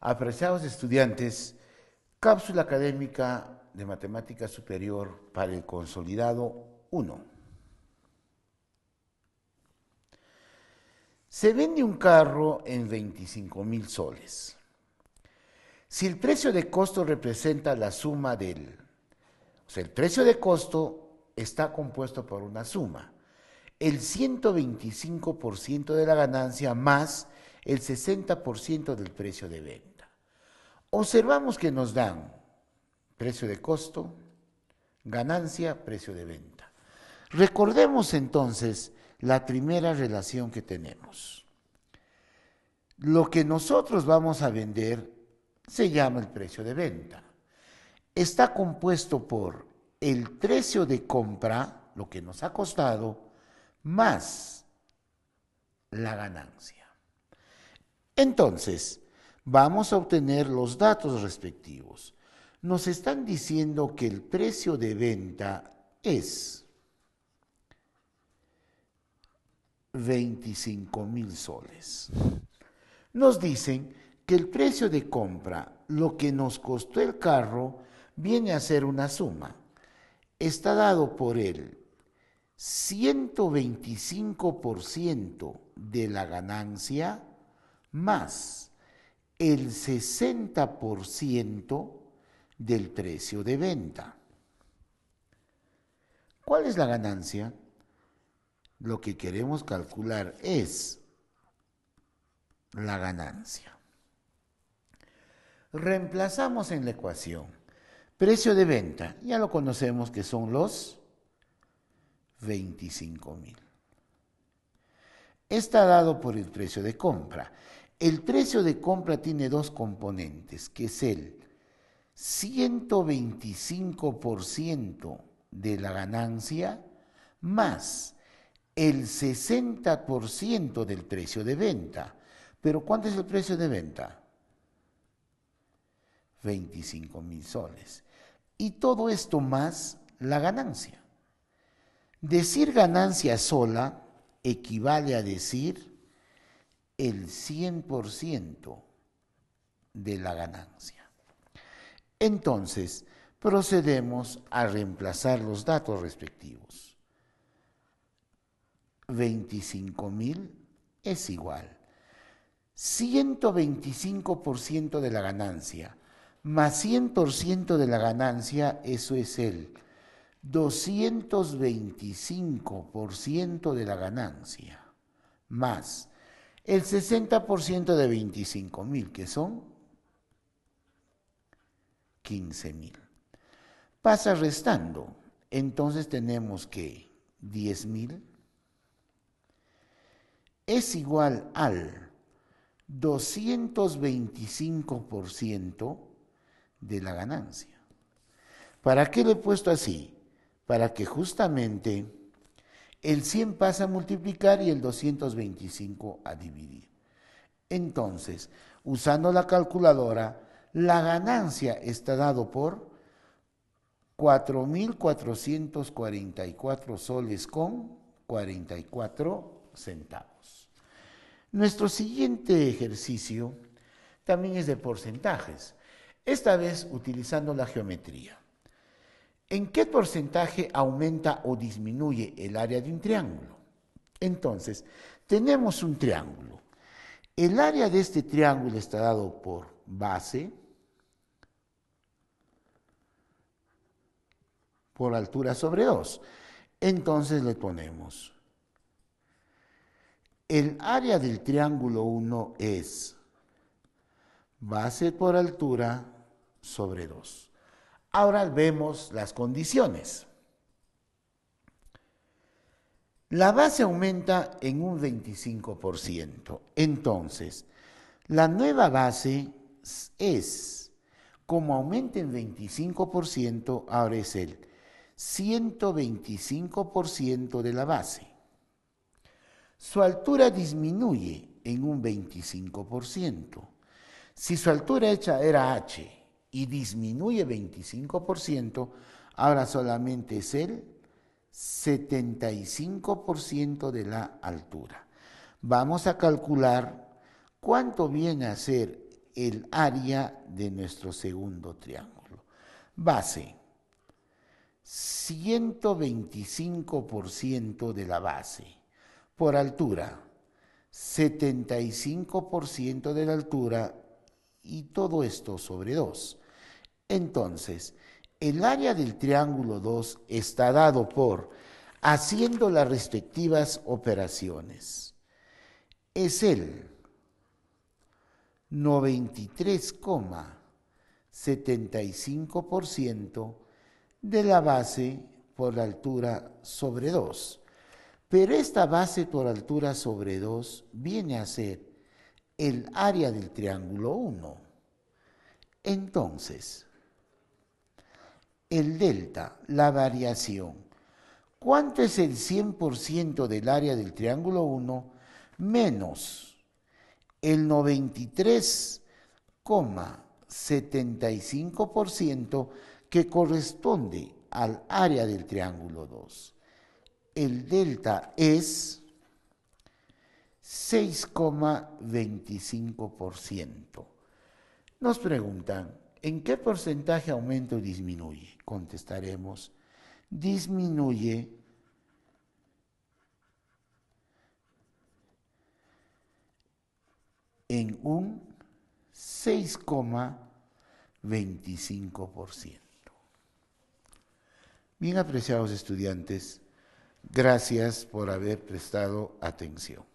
Apreciados estudiantes, cápsula académica de matemática superior para el consolidado 1. Se vende un carro en 25 mil soles. Si el precio de costo representa la suma del... O sea, el precio de costo está compuesto por una suma. El 125% de la ganancia más el 60% del precio de venta. Observamos que nos dan precio de costo, ganancia, precio de venta. Recordemos entonces la primera relación que tenemos. Lo que nosotros vamos a vender se llama el precio de venta. Está compuesto por el precio de compra, lo que nos ha costado, más la ganancia. Entonces, vamos a obtener los datos respectivos. Nos están diciendo que el precio de venta es 25 mil soles. Nos dicen que el precio de compra, lo que nos costó el carro, viene a ser una suma. Está dado por el 125% de la ganancia más el 60% del precio de venta. ¿Cuál es la ganancia? Lo que queremos calcular es la ganancia. Reemplazamos en la ecuación precio de venta, ya lo conocemos que son los 25.000. mil. Está dado por el precio de compra. El precio de compra tiene dos componentes, que es el 125% de la ganancia más el 60% del precio de venta. Pero ¿cuánto es el precio de venta? 25 mil soles. Y todo esto más la ganancia. Decir ganancia sola equivale a decir el 100% de la ganancia. Entonces, procedemos a reemplazar los datos respectivos. 25.000 es igual. 125% de la ganancia más 100% de la ganancia, eso es el 225% de la ganancia, más el 60% de 25 mil, que son 15.000, mil. Pasa restando, entonces tenemos que 10.000 es igual al 225% de la ganancia. ¿Para qué lo he puesto así? Para que justamente el 100 pasa a multiplicar y el 225 a dividir. Entonces, usando la calculadora, la ganancia está dado por 4.444 soles con 44 centavos. Nuestro siguiente ejercicio también es de porcentajes, esta vez utilizando la geometría. ¿En qué porcentaje aumenta o disminuye el área de un triángulo? Entonces, tenemos un triángulo. El área de este triángulo está dado por base, por altura sobre 2. Entonces le ponemos, el área del triángulo 1 es base por altura sobre 2. Ahora vemos las condiciones. La base aumenta en un 25%. Entonces, la nueva base es, como aumenta en 25%, ahora es el 125% de la base. Su altura disminuye en un 25%. Si su altura hecha era h y disminuye 25%, ahora solamente es el 75% de la altura. Vamos a calcular cuánto viene a ser el área de nuestro segundo triángulo. Base. 125% de la base. Por altura. 75% de la altura. Y todo esto sobre 2. Entonces, el área del triángulo 2 está dado por haciendo las respectivas operaciones. Es el 93,75% de la base por altura sobre 2. Pero esta base por altura sobre 2 viene a ser el área del triángulo 1. Entonces, el delta, la variación. ¿Cuánto es el 100% del área del triángulo 1 menos el 93,75% que corresponde al área del triángulo 2? El delta es 6,25%. Nos preguntan, ¿En qué porcentaje aumenta o disminuye? Contestaremos, disminuye en un 6,25%. Bien apreciados estudiantes, gracias por haber prestado atención.